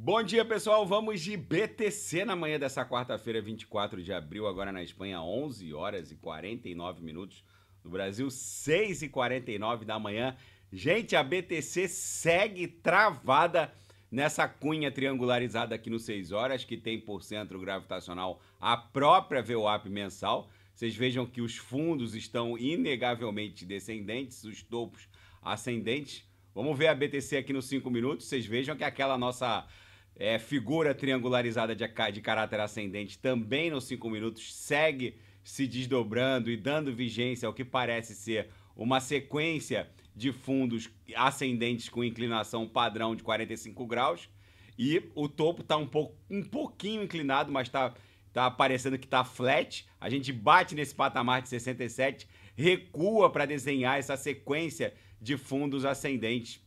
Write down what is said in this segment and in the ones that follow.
Bom dia, pessoal. Vamos de BTC na manhã dessa quarta-feira, 24 de abril, agora na Espanha, 11 horas e 49 minutos. No Brasil, 6 e 49 da manhã. Gente, a BTC segue travada nessa cunha triangularizada aqui nos 6 horas, que tem por centro gravitacional a própria VWAP mensal. Vocês vejam que os fundos estão inegavelmente descendentes, os topos ascendentes. Vamos ver a BTC aqui nos 5 minutos. Vocês vejam que aquela nossa é, figura triangularizada de, de caráter ascendente também nos 5 minutos segue se desdobrando e dando vigência ao que parece ser uma sequência de fundos ascendentes com inclinação padrão de 45 graus e o topo está um, pouco, um pouquinho inclinado, mas está tá parecendo que está flat. A gente bate nesse patamar de 67, recua para desenhar essa sequência de fundos ascendentes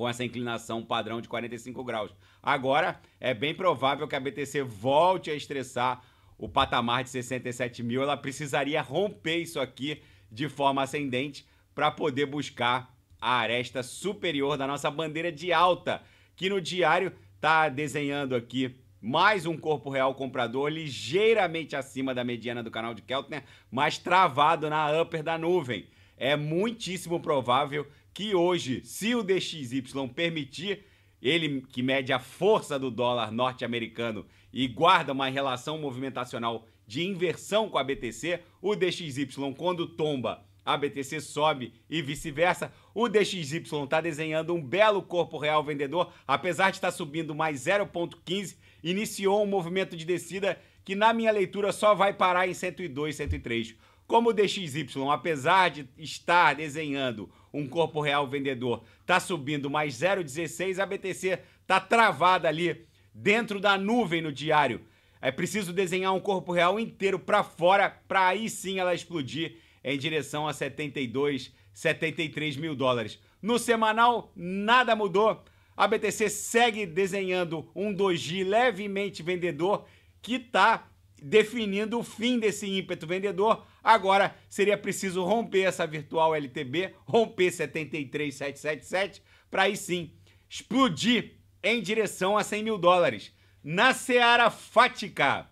com essa inclinação padrão de 45 graus. Agora, é bem provável que a BTC volte a estressar o patamar de 67 mil. Ela precisaria romper isso aqui de forma ascendente para poder buscar a aresta superior da nossa bandeira de alta, que no diário está desenhando aqui mais um corpo real comprador ligeiramente acima da mediana do canal de Keltner, mas travado na upper da nuvem. É muitíssimo provável que hoje, se o DXY permitir, ele que mede a força do dólar norte-americano e guarda uma relação movimentacional de inversão com a BTC, o DXY quando tomba, a BTC sobe e vice-versa. O DXY está desenhando um belo corpo real vendedor, apesar de estar tá subindo mais 0,15, iniciou um movimento de descida que na minha leitura só vai parar em 102, 103. Como o DXY, apesar de estar desenhando um corpo real vendedor está subindo mais 0,16, a BTC está travada ali dentro da nuvem no diário. É preciso desenhar um corpo real inteiro para fora para aí sim ela explodir em direção a 72, 73 mil dólares. No semanal, nada mudou. A BTC segue desenhando um doji levemente vendedor que está definindo o fim desse ímpeto vendedor Agora seria preciso romper essa virtual LTB, romper 73777, para aí sim explodir em direção a 100 mil dólares. Na seara fática,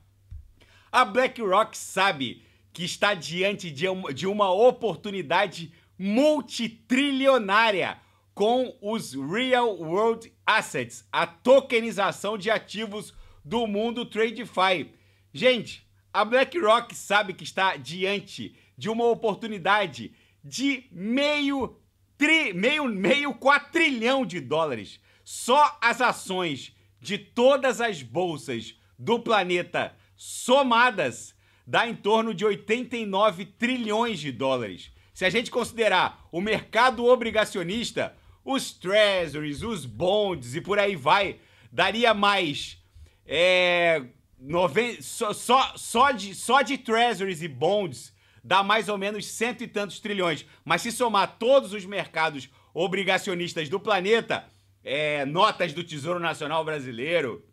a BlackRock sabe que está diante de uma oportunidade multitrilionária com os Real World Assets, a tokenização de ativos do mundo TradeFi. Gente, a BlackRock sabe que está diante de uma oportunidade de meio tri, meio meio quatrilhão de dólares. Só as ações de todas as bolsas do planeta somadas dá em torno de 89 trilhões de dólares. Se a gente considerar o mercado obrigacionista, os treasuries, os bonds e por aí vai, daria mais é, Noven... Só, só, só, de, só de treasuries e bonds dá mais ou menos cento e tantos trilhões. Mas se somar todos os mercados obrigacionistas do planeta, é, notas do Tesouro Nacional Brasileiro,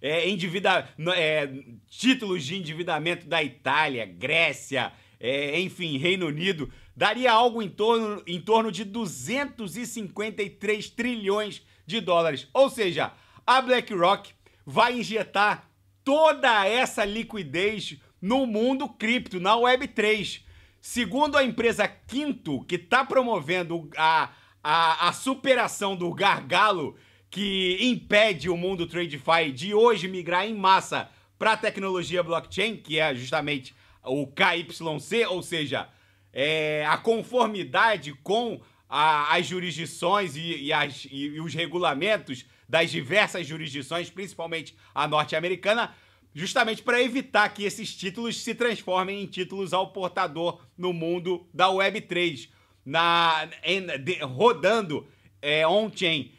é, endivida... é, títulos de endividamento da Itália, Grécia, é, enfim, Reino Unido, daria algo em torno, em torno de 253 trilhões de dólares. Ou seja, a BlackRock vai injetar toda essa liquidez no mundo cripto, na Web3. Segundo a empresa Quinto, que está promovendo a, a, a superação do gargalo que impede o mundo TradeFi de hoje migrar em massa para a tecnologia blockchain, que é justamente o KYC, ou seja, é, a conformidade com a, as jurisdições e, e, as, e, os regulamentos das diversas jurisdições, principalmente a norte-americana, justamente para evitar que esses títulos se transformem em títulos ao portador no mundo da Web3, na, em, de, rodando é, on-chain.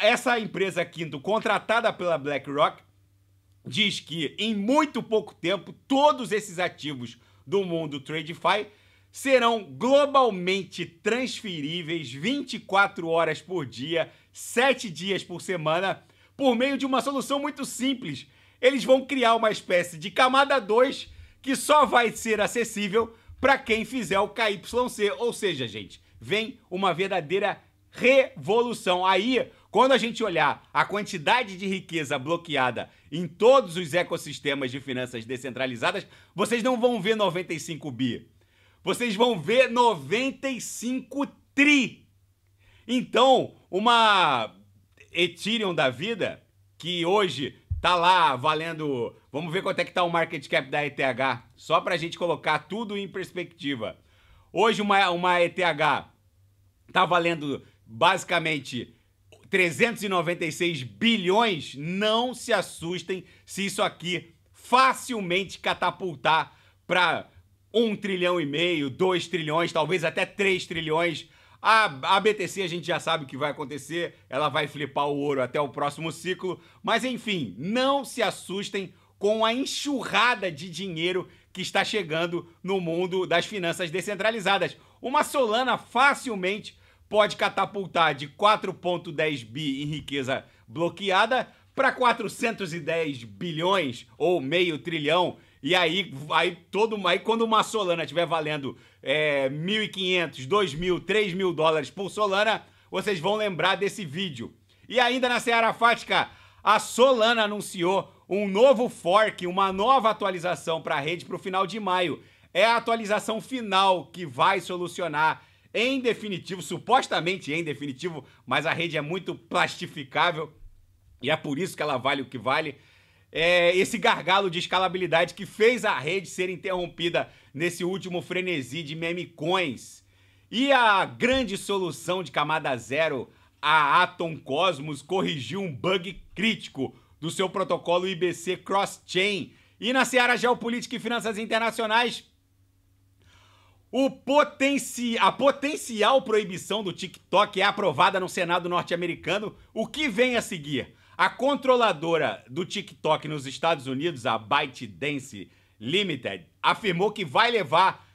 Essa empresa Quinto, contratada pela BlackRock, diz que em muito pouco tempo todos esses ativos do mundo TradeFi serão globalmente transferíveis 24 horas por dia, 7 dias por semana, por meio de uma solução muito simples eles vão criar uma espécie de camada 2 que só vai ser acessível para quem fizer o KYC. Ou seja, gente, vem uma verdadeira revolução. Aí, quando a gente olhar a quantidade de riqueza bloqueada em todos os ecossistemas de finanças descentralizadas, vocês não vão ver 95 bi. Vocês vão ver 95 tri. Então, uma Ethereum da vida, que hoje Tá lá valendo. Vamos ver quanto é que tá o market cap da ETH, só pra gente colocar tudo em perspectiva. Hoje uma, uma ETH tá valendo basicamente 396 bilhões. Não se assustem se isso aqui facilmente catapultar para 1 trilhão e meio, 2 trilhões, talvez até 3 trilhões a, a BTC a gente já sabe o que vai acontecer, ela vai flipar o ouro até o próximo ciclo, mas enfim, não se assustem com a enxurrada de dinheiro que está chegando no mundo das finanças descentralizadas. Uma Solana facilmente pode catapultar de 4.10 bi em riqueza bloqueada para 410 bilhões ou meio trilhão e aí, aí todo aí quando uma Solana estiver valendo é, 1.500, 2.000, 3.000 dólares por Solana, vocês vão lembrar desse vídeo. E ainda na Seara Fática, a Solana anunciou um novo fork, uma nova atualização para a rede para o final de maio. É a atualização final que vai solucionar em definitivo, supostamente em definitivo, mas a rede é muito plastificável e é por isso que ela vale o que vale é, esse gargalo de escalabilidade que fez a rede ser interrompida nesse último frenesi de meme coins. E a grande solução de camada zero, a Atom Cosmos, corrigiu um bug crítico do seu protocolo IBC Cross-Chain. E na seara geopolítica e finanças internacionais, o potenci... a potencial proibição do TikTok é aprovada no Senado norte-americano. O que vem a seguir? A controladora do TikTok nos Estados Unidos, a ByteDance Limited, afirmou que vai levar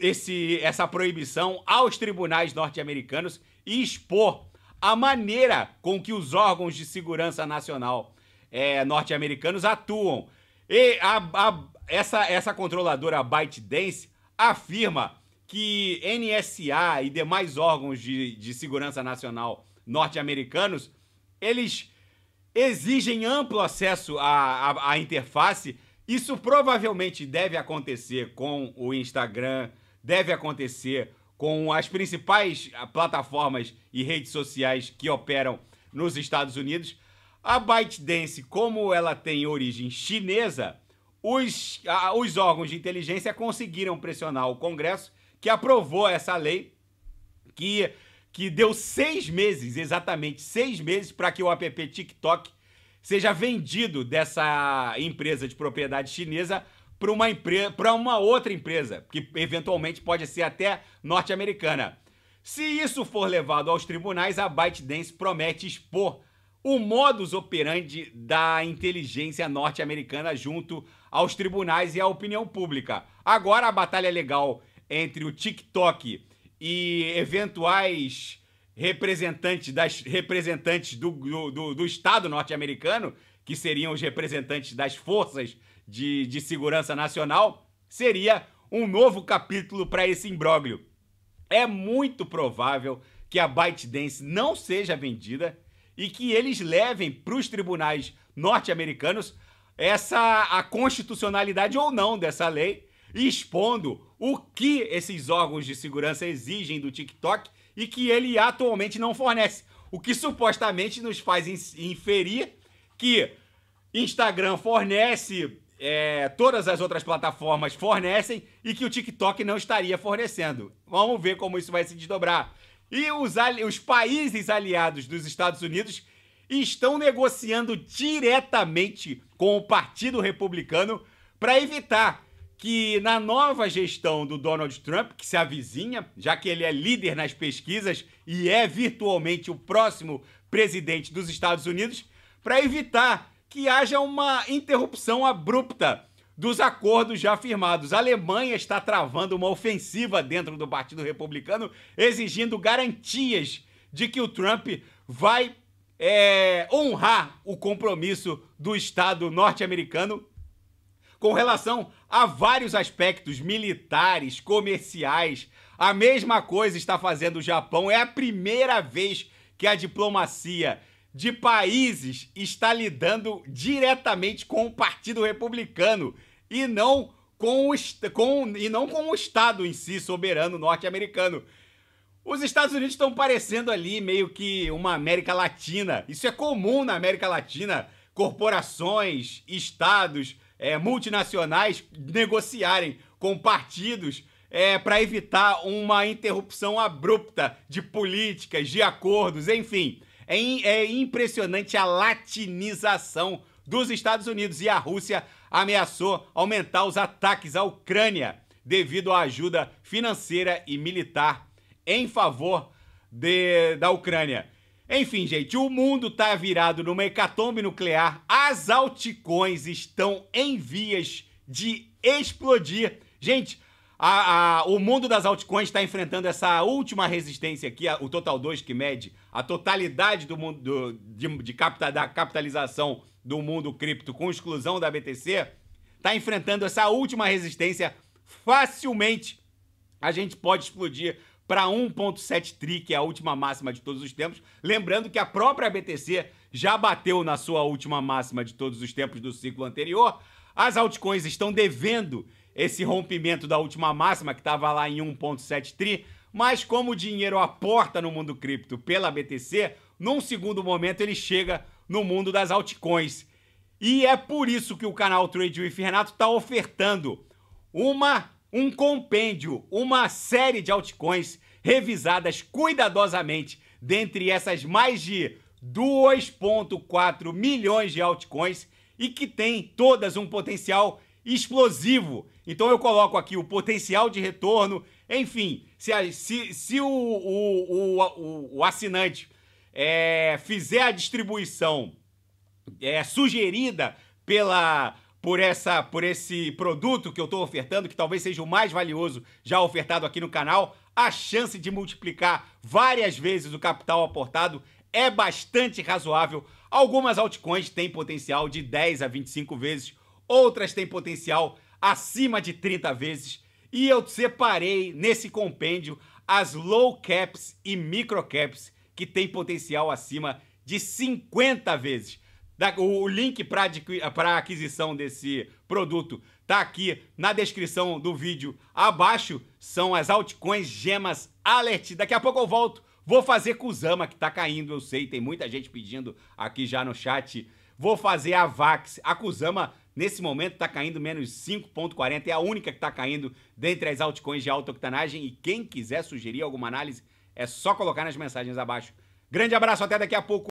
esse, essa proibição aos tribunais norte-americanos e expor a maneira com que os órgãos de segurança nacional é, norte-americanos atuam. E a, a, essa, essa controladora ByteDance afirma que NSA e demais órgãos de, de segurança nacional norte-americanos, eles exigem amplo acesso à, à, à interface. Isso provavelmente deve acontecer com o Instagram, deve acontecer com as principais ah, plataformas e redes sociais que operam nos Estados Unidos. A ByteDance, como ela tem origem chinesa, os, a, ah, os órgãos de inteligência conseguiram pressionar o Congresso, que aprovou essa lei que que deu seis meses, exatamente seis meses, para que o app TikTok seja vendido dessa empresa de propriedade chinesa para uma, empre... uma outra empresa, que eventualmente pode ser até norte-americana. Se isso for levado aos tribunais, a ByteDance promete expor o modus operandi da inteligência norte-americana junto aos tribunais e à opinião pública. Agora a batalha legal entre o TikTok e eventuais representantes das representantes do, do, do Estado norte-americano, que seriam os representantes das forças de, de segurança nacional, seria um novo capítulo para esse imbróglio. É muito provável que a ByteDance não seja vendida e que eles levem para os tribunais norte-americanos essa a constitucionalidade ou não dessa lei expondo o que esses órgãos de segurança exigem do TikTok e que ele atualmente não fornece. O que supostamente nos faz inferir que Instagram fornece, é, todas as outras plataformas fornecem e que o TikTok não estaria fornecendo. Vamos ver como isso vai se desdobrar. E os, os países aliados dos Estados Unidos estão negociando diretamente com o Partido Republicano para evitar que na nova gestão do Donald Trump, que se avizinha, já que ele é líder nas pesquisas e é virtualmente o próximo presidente dos Estados Unidos, para evitar que haja uma interrupção abrupta dos acordos já firmados. A Alemanha está travando uma ofensiva dentro do Partido Republicano, exigindo garantias de que o Trump vai é, honrar o compromisso do Estado norte-americano com relação a vários aspectos militares, comerciais. A mesma coisa está fazendo o Japão. É a primeira vez que a diplomacia de países está lidando diretamente com o Partido Republicano e não com o, com, e não com o Estado em si, soberano norte-americano. Os Estados Unidos estão parecendo ali meio que uma América Latina. Isso é comum na América Latina. Corporações, estados é, multinacionais negociarem com partidos é, para evitar uma interrupção abrupta de políticas, de acordos, enfim. É, é impressionante a latinização dos Estados Unidos e a Rússia ameaçou aumentar os ataques à Ucrânia devido à ajuda financeira e militar em favor de, da Ucrânia. Enfim, gente, o mundo está virado numa hecatombe nuclear, as altcoins estão em vias de explodir. Gente, a, a, o mundo das altcoins está enfrentando essa última resistência aqui, a, o Total 2 que mede a totalidade do mundo do, de, de capital, da capitalização do mundo cripto com exclusão da BTC, está enfrentando essa última resistência facilmente. A gente pode explodir para 1.7 tri, que é a última máxima de todos os tempos. Lembrando que a própria BTC já bateu na sua última máxima de todos os tempos do ciclo anterior. As altcoins estão devendo esse rompimento da última máxima, que estava lá em 1.7 tri, mas como o dinheiro aporta no mundo cripto pela BTC, num segundo momento ele chega no mundo das altcoins. E é por isso que o canal Trade with Renato está ofertando uma um compêndio, uma série de altcoins revisadas cuidadosamente dentre essas mais de 2,4 milhões de altcoins e que tem todas um potencial explosivo. Então eu coloco aqui o potencial de retorno. Enfim, se, a, se, se o, o, o, o, assinante é, fizer a distribuição é, sugerida pela por essa por esse produto que eu estou ofertando, que talvez seja o mais valioso já ofertado aqui no canal, a chance de multiplicar várias vezes o capital aportado é bastante razoável. Algumas altcoins têm potencial de 10 a 25 vezes, outras têm potencial acima de 30 vezes. E eu separei nesse compêndio as low caps e micro caps que têm potencial acima de 50 vezes. Da, o link para aquisição desse produto tá aqui na descrição do vídeo abaixo. São as altcoins Gemas Alert. Daqui a pouco eu volto. Vou fazer Kuzama, que tá caindo, eu sei. Tem muita gente pedindo aqui já no chat. Vou fazer a Vax. A Kuzama, nesse momento, tá caindo menos 5,40. É a única que tá caindo dentre as altcoins de alta octanagem. E quem quiser sugerir alguma análise, é só colocar nas mensagens abaixo. Grande abraço, até daqui a pouco.